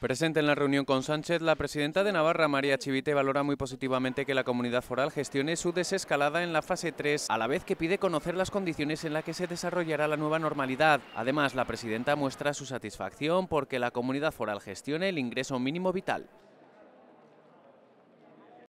Presente en la reunión con Sánchez, la presidenta de Navarra, María Chivite, valora muy positivamente que la comunidad foral gestione su desescalada en la fase 3, a la vez que pide conocer las condiciones en las que se desarrollará la nueva normalidad. Además, la presidenta muestra su satisfacción porque la comunidad foral gestione el ingreso mínimo vital.